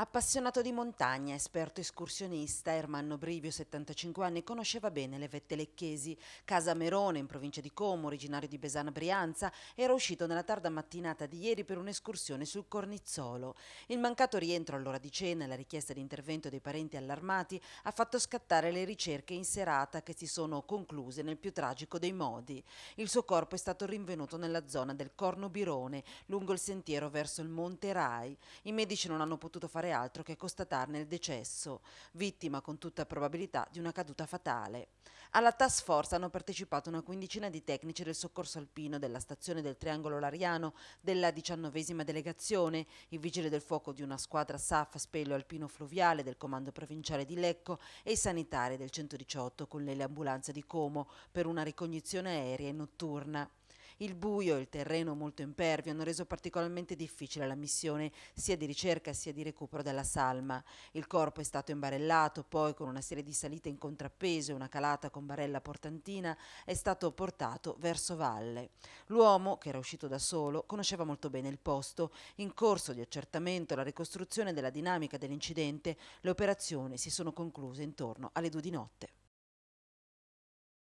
Appassionato di montagna, esperto escursionista, Ermanno Brivio, 75 anni, conosceva bene le vette lecchesi. Casa Merone, in provincia di Como, originario di Besana Brianza, era uscito nella tarda mattinata di ieri per un'escursione sul Cornizzolo. Il mancato rientro all'ora di cena e la richiesta di intervento dei parenti allarmati ha fatto scattare le ricerche in serata che si sono concluse nel più tragico dei modi. Il suo corpo è stato rinvenuto nella zona del Corno Birone, lungo il sentiero verso il Monte Rai. I medici non hanno potuto fare fare altro che constatarne il decesso, vittima con tutta probabilità di una caduta fatale. Alla task force hanno partecipato una quindicina di tecnici del soccorso alpino della stazione del Triangolo Lariano, della diciannovesima delegazione, i vigili del fuoco di una squadra SAF Spello Alpino Fluviale del comando provinciale di Lecco e i sanitari del 118 con le ambulanze di Como per una ricognizione aerea e notturna. Il buio e il terreno molto impervio hanno reso particolarmente difficile la missione sia di ricerca sia di recupero della salma. Il corpo è stato imbarellato, poi con una serie di salite in contrappeso e una calata con barella portantina è stato portato verso valle. L'uomo, che era uscito da solo, conosceva molto bene il posto. In corso di accertamento la ricostruzione della dinamica dell'incidente, le operazioni si sono concluse intorno alle due di notte.